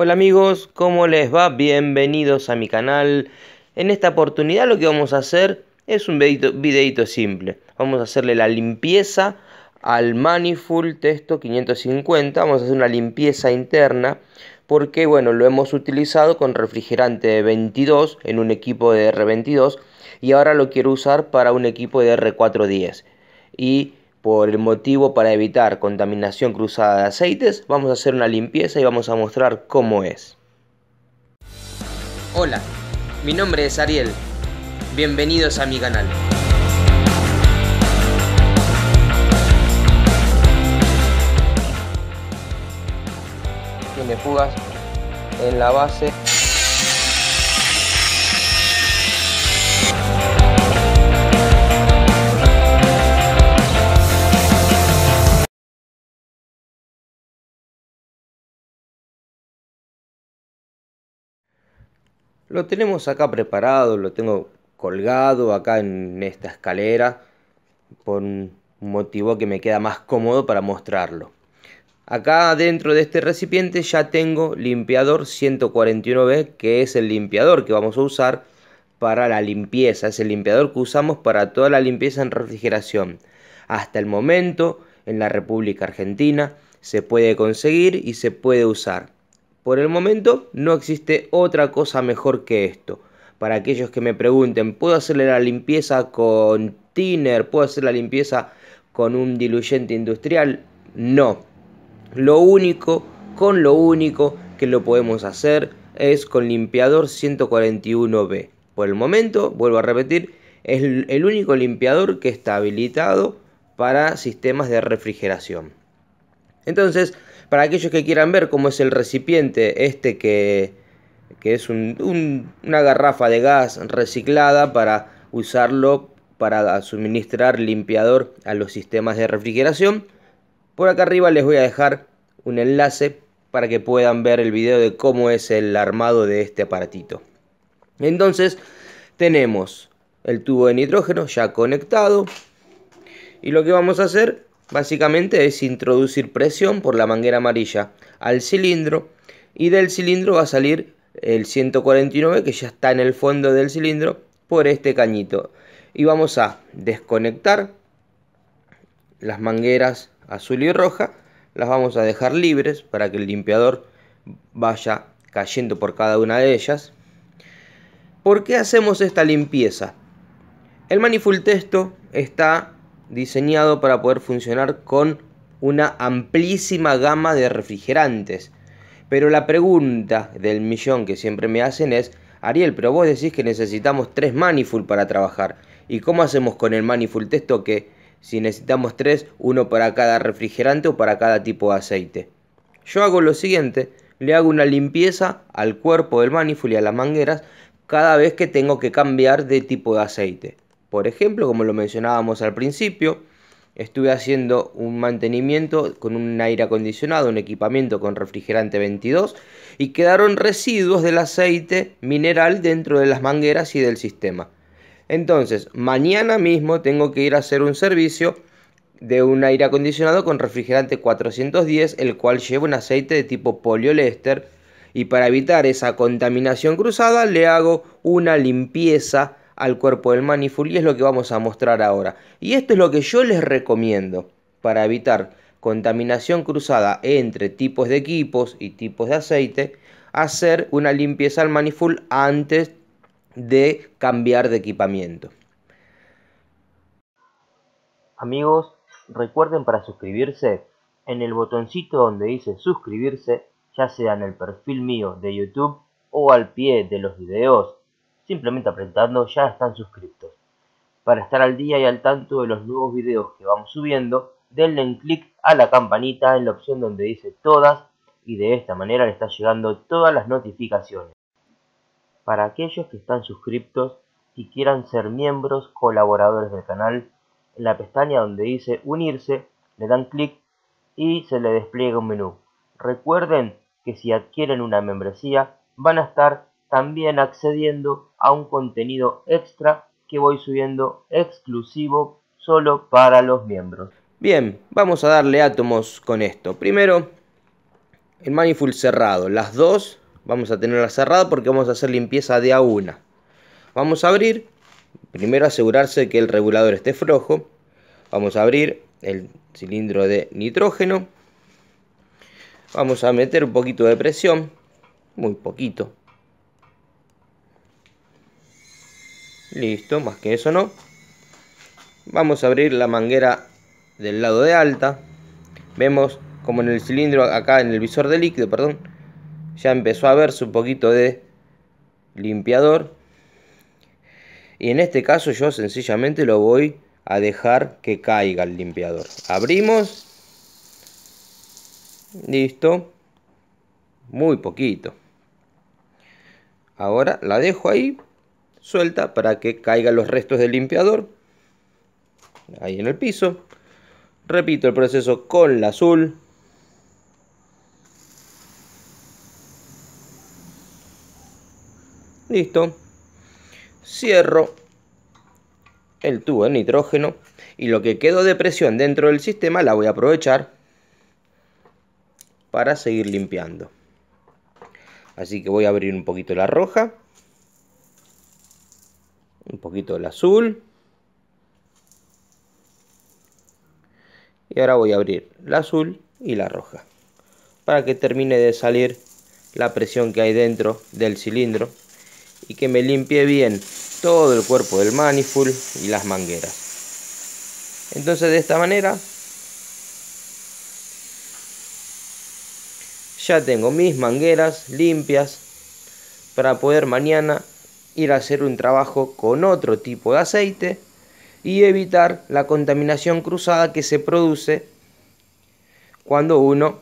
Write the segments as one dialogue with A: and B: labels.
A: Hola amigos, ¿cómo les va? Bienvenidos a mi canal. En esta oportunidad lo que vamos a hacer es un videito, simple. Vamos a hacerle la limpieza al manifold texto 550. Vamos a hacer una limpieza interna porque bueno, lo hemos utilizado con refrigerante 22 en un equipo de R22 y ahora lo quiero usar para un equipo de R410. Y por el motivo para evitar contaminación cruzada de aceites, vamos a hacer una limpieza y vamos a mostrar cómo es. Hola, mi nombre es Ariel. Bienvenidos a mi canal. Tiene fugas en la base Lo tenemos acá preparado, lo tengo colgado acá en esta escalera por un motivo que me queda más cómodo para mostrarlo. Acá dentro de este recipiente ya tengo limpiador 141 b que es el limpiador que vamos a usar para la limpieza. Es el limpiador que usamos para toda la limpieza en refrigeración. Hasta el momento en la República Argentina se puede conseguir y se puede usar. Por el momento no existe otra cosa mejor que esto. Para aquellos que me pregunten, ¿puedo hacerle la limpieza con thinner? ¿Puedo hacer la limpieza con un diluyente industrial? No. Lo único, con lo único que lo podemos hacer es con limpiador 141B. Por el momento, vuelvo a repetir, es el único limpiador que está habilitado para sistemas de refrigeración. Entonces, para aquellos que quieran ver cómo es el recipiente, este que, es una garrafa de gas reciclada para usarlo para suministrar limpiador a los sistemas de refrigeración. Por acá arriba les voy a dejar un enlace para que puedan ver el video de cómo es el armado de este aparatito. Entonces tenemos el tubo de nitrógeno ya conectado y lo que vamos a hacer Básicamente es introducir presión por la manguera amarilla al cilindro y del cilindro va a salir el 149 que ya está en el fondo del cilindro por este cañito. Y vamos a desconectar las mangueras azul y roja, las vamos a dejar libres para que el limpiador vaya cayendo por cada una de ellas. ¿Por qué hacemos esta limpieza? El manifold testo está diseñado para poder funcionar con una amplísima gama de refrigerantes. Pero la pregunta del millón que siempre me hacen es, Ariel, pero vos decís que necesitamos tres manifold para trabajar. ¿Y cómo hacemos con el manifold esto que si necesitamos tres, uno para cada refrigerante o para cada tipo de aceite? Yo hago lo siguiente, le hago una limpieza al cuerpo del manifold y a las mangueras cada vez que tengo que cambiar de tipo de aceite. Por ejemplo, como lo mencionábamos al principio, estuve haciendo un mantenimiento con un aire acondicionado, un equipamiento con refrigerante 22 y quedaron residuos del aceite mineral dentro de las mangueras y del sistema. Entonces, mañana mismo tengo que ir a hacer un servicio de un aire acondicionado con refrigerante 410, el cual lleva un aceite de tipo poliolester y para evitar esa contaminación cruzada le hago una limpieza al cuerpo del manifold y es lo que vamos a mostrar ahora. Y esto es lo que yo les recomiendo para evitar contaminación cruzada entre tipos de equipos y tipos de aceite, hacer una limpieza al manifold antes de cambiar de equipamiento. Amigos, recuerden para suscribirse, en el botoncito donde dice suscribirse, ya sea en el perfil mío de YouTube o al pie de los videos simplemente apretando ya están suscriptos. Para estar al día y al tanto de los nuevos videos que vamos subiendo, denle un clic a la campanita en la opción donde dice todas y de esta manera le están llegando todas las notificaciones. Para aquellos que están suscriptos y quieran ser miembros colaboradores del canal, en la pestaña donde dice unirse le dan clic y se le despliega un menú. Recuerden que si adquieren una membresía van a estar también accediendo a un contenido extra que voy subiendo exclusivo solo para los miembros. Bien, vamos a darle átomos con esto. Primero, el manifold cerrado. Las dos vamos a tenerlas cerradas porque vamos a hacer limpieza de a una. Vamos a abrir, primero asegurarse que el regulador esté flojo. Vamos a abrir el cilindro de nitrógeno. Vamos a meter un poquito de presión, muy poquito. Listo, más que eso no. Vamos a abrir la manguera del lado de alta. Vemos como en el cilindro, acá en el visor de líquido, perdón, ya empezó a verse un poquito de limpiador. Y en este caso yo sencillamente lo voy a dejar que caiga el limpiador. Abrimos. Listo. Muy poquito. Ahora la dejo ahí suelta para que caigan los restos del limpiador ahí en el piso. Repito el proceso con la azul. Listo. Cierro el tubo de nitrógeno y lo que quedó de presión dentro del sistema la voy a aprovechar para seguir limpiando. Así que voy a abrir un poquito la roja un poquito el azul. Y ahora voy a abrir la azul y la roja. Para que termine de salir la presión que hay dentro del cilindro. Y que me limpie bien todo el cuerpo del manifold y las mangueras. Entonces de esta manera ya tengo mis mangueras limpias para poder mañana ir a hacer un trabajo con otro tipo de aceite y evitar la contaminación cruzada que se produce cuando uno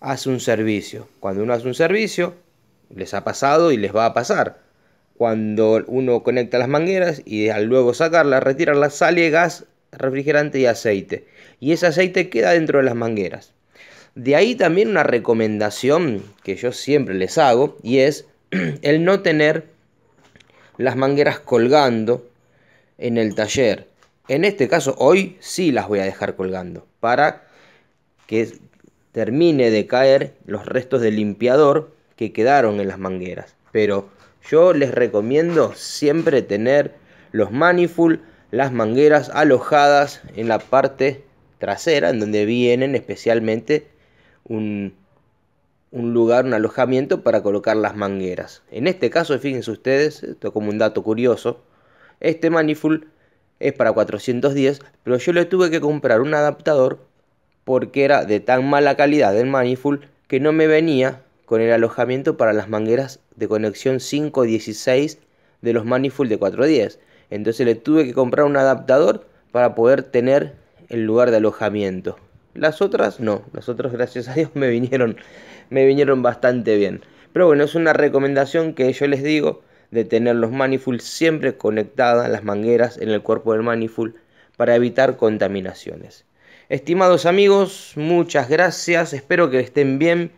A: hace un servicio. Cuando uno hace un servicio, les ha pasado y les va a pasar. Cuando uno conecta las mangueras y al luego sacarlas, retirarlas, sale gas, refrigerante y aceite. Y ese aceite queda dentro de las mangueras. De ahí también una recomendación que yo siempre les hago y es el no tener las mangueras colgando en el taller. En este caso hoy sí las voy a dejar colgando para que termine de caer los restos del limpiador que quedaron en las mangueras. Pero yo les recomiendo siempre tener los manifold, las mangueras alojadas en la parte trasera en donde vienen especialmente un, un lugar, un alojamiento para colocar las mangueras. En este caso, fíjense ustedes, esto como un dato curioso, este manifold es para 410, pero yo le tuve que comprar un adaptador porque era de tan mala calidad el manifold que no me venía con el alojamiento para las mangueras de conexión 516 de los manifold de 410. Entonces le tuve que comprar un adaptador para poder tener el lugar de alojamiento. Las otras no, las otras gracias a Dios me vinieron, me vinieron bastante bien. Pero bueno, es una recomendación que yo les digo de tener los manifolds siempre conectadas las mangueras en el cuerpo del manifold para evitar contaminaciones. Estimados amigos, muchas gracias, espero que estén bien.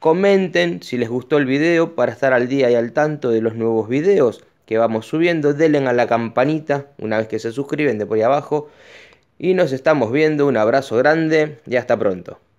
A: Comenten si les gustó el video para estar al día y al tanto de los nuevos videos que vamos subiendo. Denle a la campanita una vez que se suscriben de por ahí abajo y nos estamos viendo. Un abrazo grande y hasta pronto.